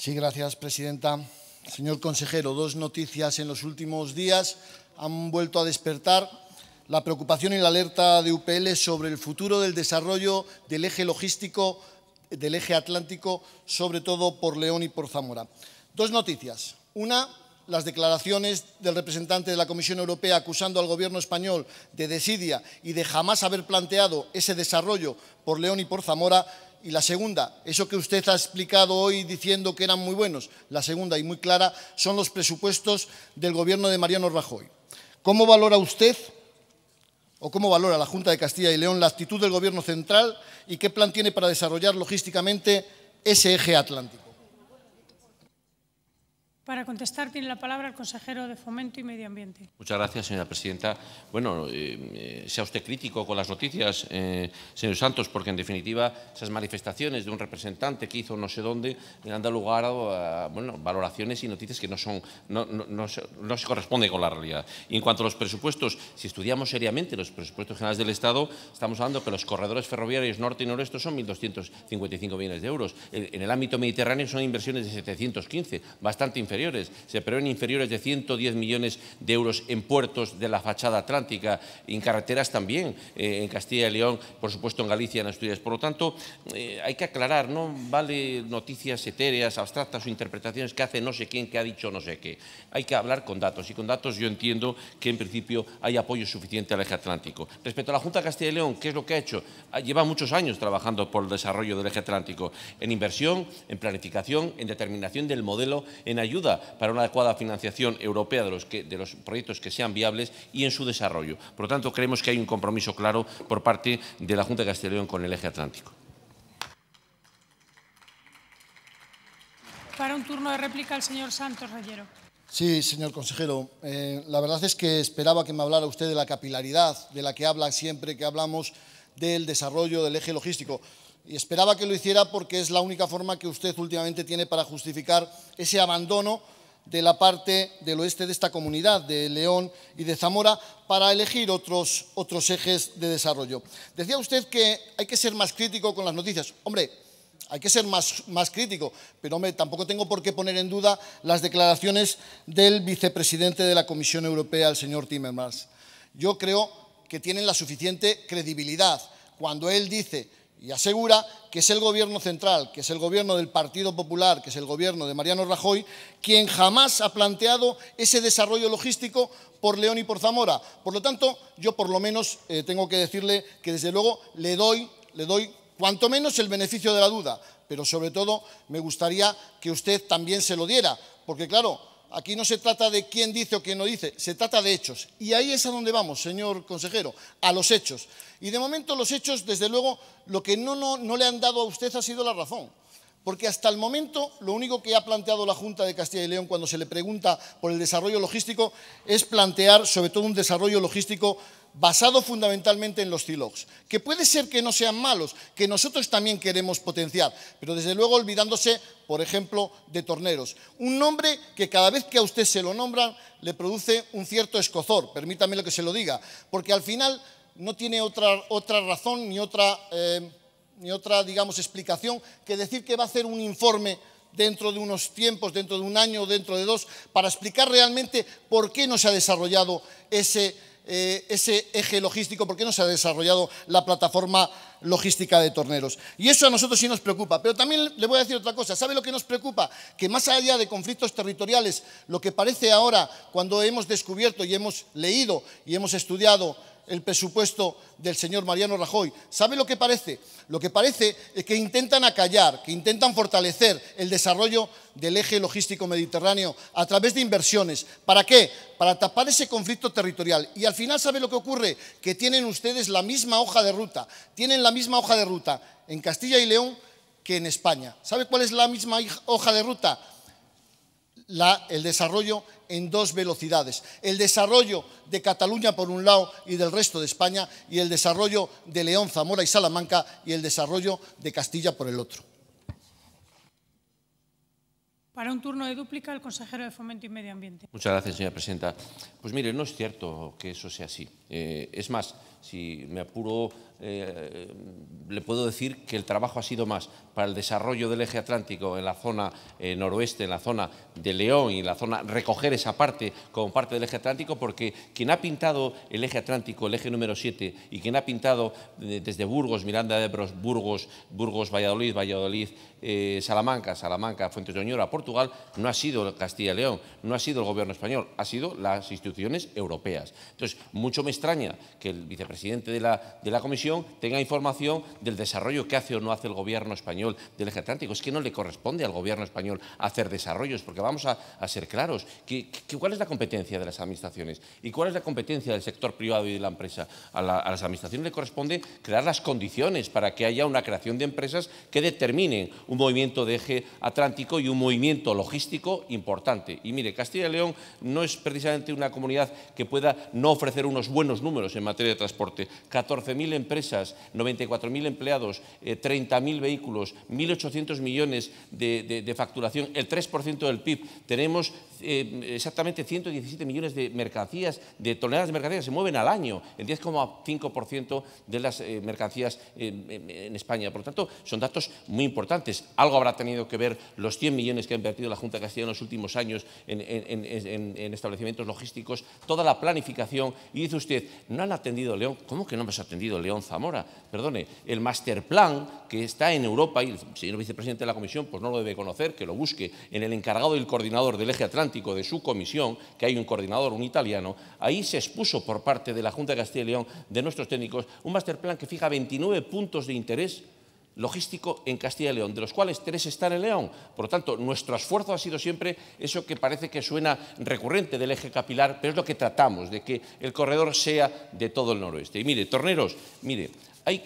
Sí, gracias, presidenta. Señor consejero, dos noticias en los últimos días han vuelto a despertar la preocupación y la alerta de UPL sobre el futuro del desarrollo del eje logístico del eje atlántico, sobre todo por León y por Zamora. Dos noticias. Una, las declaraciones del representante de la Comisión Europea acusando al Gobierno español de desidia y de jamás haber planteado ese desarrollo por León y por Zamora y la segunda, eso que usted ha explicado hoy diciendo que eran muy buenos, la segunda y muy clara, son los presupuestos del gobierno de Mariano Rajoy. ¿Cómo valora usted o cómo valora la Junta de Castilla y León la actitud del gobierno central y qué plan tiene para desarrollar logísticamente ese eje atlántico? Para contestar tiene la palabra el consejero de Fomento y Medio Ambiente. Muchas gracias, señora presidenta. Bueno, eh, eh, sea usted crítico con las noticias, eh, señor Santos, porque en definitiva esas manifestaciones de un representante que hizo no sé dónde han dado lugar a, bueno, valoraciones y noticias que no, son, no, se, corresponden con la realidad. en cuanto a los presupuestos, si estudiamos seriamente los presupuestos generales del Estado, estamos hablando que los corredores ferroviarios norte y noreste son 1.255 millones de euros. En el ámbito mediterráneo son inversiones de 715, bastante inferiores se prevén inferiores de 110 millones de euros en puertos de la fachada atlántica, en carreteras también, eh, en Castilla y León, por supuesto en Galicia, en Asturias. Por lo tanto, eh, hay que aclarar, no vale noticias etéreas, abstractas o interpretaciones que hace no sé quién, que ha dicho no sé qué. Hay que hablar con datos y con datos yo entiendo que en principio hay apoyo suficiente al eje atlántico. Respecto a la Junta de Castilla y León, ¿qué es lo que ha hecho? Ah, lleva muchos años trabajando por el desarrollo del eje atlántico, en inversión, en planificación, en determinación del modelo, en ayuda para una adecuada financiación europea de los, que, de los proyectos que sean viables y en su desarrollo. Por lo tanto, creemos que hay un compromiso claro por parte de la Junta de Castellón con el eje atlántico. Para un turno de réplica el señor Santos Reyero. Sí, señor consejero. Eh, la verdad es que esperaba que me hablara usted de la capilaridad, de la que habla siempre que hablamos del desarrollo del eje logístico. Y esperaba que lo hiciera porque es la única forma que usted últimamente tiene para justificar ese abandono de la parte del oeste de esta comunidad, de León y de Zamora, para elegir otros, otros ejes de desarrollo. Decía usted que hay que ser más crítico con las noticias. Hombre, hay que ser más, más crítico, pero tampoco tengo por qué poner en duda las declaraciones del vicepresidente de la Comisión Europea, el señor Timmermans. Yo creo que tienen la suficiente credibilidad. Cuando él dice y asegura que es el gobierno central, que es el gobierno del Partido Popular, que es el gobierno de Mariano Rajoy, quien jamás ha planteado ese desarrollo logístico por León y por Zamora. Por lo tanto, yo por lo menos eh, tengo que decirle que desde luego le doy, le doy cuanto menos el beneficio de la duda, pero sobre todo me gustaría que usted también se lo diera, porque claro, Aquí no se trata de quién dice o quién no dice, se trata de hechos. Y ahí es a donde vamos, señor consejero, a los hechos. Y de momento los hechos, desde luego, lo que no, no le han dado a usted ha sido la razón. Porque hasta el momento lo único que ha planteado la Junta de Castilla y León cuando se le pregunta por el desarrollo logístico es plantear sobre todo un desarrollo logístico basado fundamentalmente en los CILOGs, que puede ser que no sean malos, que nosotros también queremos potenciar, pero desde luego olvidándose, por ejemplo, de torneros. Un nombre que cada vez que a usted se lo nombran le produce un cierto escozor, permítame lo que se lo diga, porque al final no tiene otra, otra razón ni otra... Eh, ni otra, digamos, explicación que decir que va a hacer un informe dentro de unos tiempos, dentro de un año, dentro de dos, para explicar realmente por qué no se ha desarrollado ese, eh, ese eje logístico, por qué no se ha desarrollado la plataforma logística de torneros. Y eso a nosotros sí nos preocupa. Pero también le voy a decir otra cosa. ¿Sabe lo que nos preocupa? Que más allá de conflictos territoriales, lo que parece ahora, cuando hemos descubierto y hemos leído y hemos estudiado el presupuesto del señor Mariano Rajoy. ¿Sabe lo que parece? Lo que parece es que intentan acallar, que intentan fortalecer el desarrollo del eje logístico mediterráneo a través de inversiones. ¿Para qué? Para tapar ese conflicto territorial. Y al final, ¿sabe lo que ocurre? Que tienen ustedes la misma hoja de ruta, tienen la misma hoja de ruta en Castilla y León que en España. ¿Sabe cuál es la misma hoja de ruta? el desarrollo en dos velocidades. El desarrollo de Cataluña por un lado y del resto de España y el desarrollo de León, Zamora y Salamanca y el desarrollo de Castilla por el otro. Para un turno de dúplica, el consejero de Fomento y Medio Ambiente. Muchas gracias, señora presidenta. Pues mire, no es cierto que eso sea así. Eh, es más, si me apuro, eh, le puedo decir que el trabajo ha sido más para el desarrollo del eje atlántico en la zona eh, noroeste, en la zona de León y en la zona recoger esa parte como parte del eje atlántico, porque quien ha pintado el eje atlántico, el eje número 7, y quien ha pintado desde Burgos, Miranda de Ebros, Burgos, Burgos, Valladolid, Valladolid, Salamanca, Salamanca, Fuentes de Oñora, Puerto, no ha sido Castilla León, no ha sido el gobierno español, ha sido las instituciones europeas. Entonces, mucho me extraña que el vicepresidente de la, de Comisión tenga información del desarrollo que hace o no hace el gobierno español del eje atlántico. Es que no le corresponde al gobierno español hacer desarrollos, porque vamos a, ser claros. Que, ¿Cuál es la competencia de las administraciones? ¿Y cuál es la competencia del sector privado y de la empresa? A, a las administraciones le corresponde crear las condiciones para que haya una creación de empresas que determinen un movimiento de eje atlántico y un movimiento logístico importante. Y mire, Castilla y León no es precisamente una comunidad que pueda no ofrecer unos buenos números en materia de transporte. 14.000 empresas, 94.000 empleados, 30.000 eh, vehículos, 1.800 millones de, facturación, el 3% del PIB. Tenemos eh, exactamente 117 millones de mercancías, de toneladas de mercancías que se mueven al año, el 10,5% de las eh, mercancías en España. Por lo tanto, son datos muy importantes. Algo habrá tenido que ver los 100 millones que han invertido la Junta de Castilla en los últimos años en, establecimientos logísticos, toda la planificación. Y dice usted, no han atendido León. ¿Cómo que no has atendido León Zamora? Perdone, el master plan que está en Europa, y el señor vicepresidente de la Comisión pues no lo debe conocer, que lo busque en el encargado y el coordinador del eje atlántico de su comisión, que hay un coordinador, un italiano, ahí se expuso por parte de la Junta de Castilla y León, de nuestros técnicos, un master plan que fija 29 puntos de interés logístico en Castilla y León, de los cuales tres están en León. Por lo tanto, nuestro esfuerzo ha sido siempre eso que parece que suena recurrente del eje capilar, pero es lo que tratamos, de que el corredor sea de todo el noroeste. Y mire, Torneros, mire, hay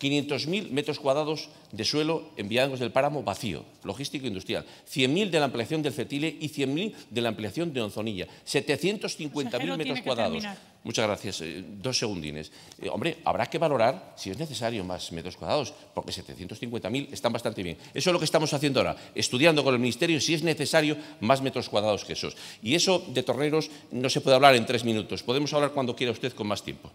500.000 metros cuadrados de suelo enviados del Páramo vacío, logístico e industrial. 100.000 de la ampliación del Fetile y 100.000 de la ampliación de Onzonilla. 750.000 metros cuadrados. Muchas gracias. Eh, dos segundines. Eh, hombre, habrá que valorar si es necesario más metros cuadrados, porque 750.000 están bastante bien. Eso es lo que estamos haciendo ahora, estudiando con el Ministerio si es necesario más metros cuadrados que esos. Y eso de torneros no se puede hablar en tres minutos. Podemos hablar cuando quiera usted con más tiempo.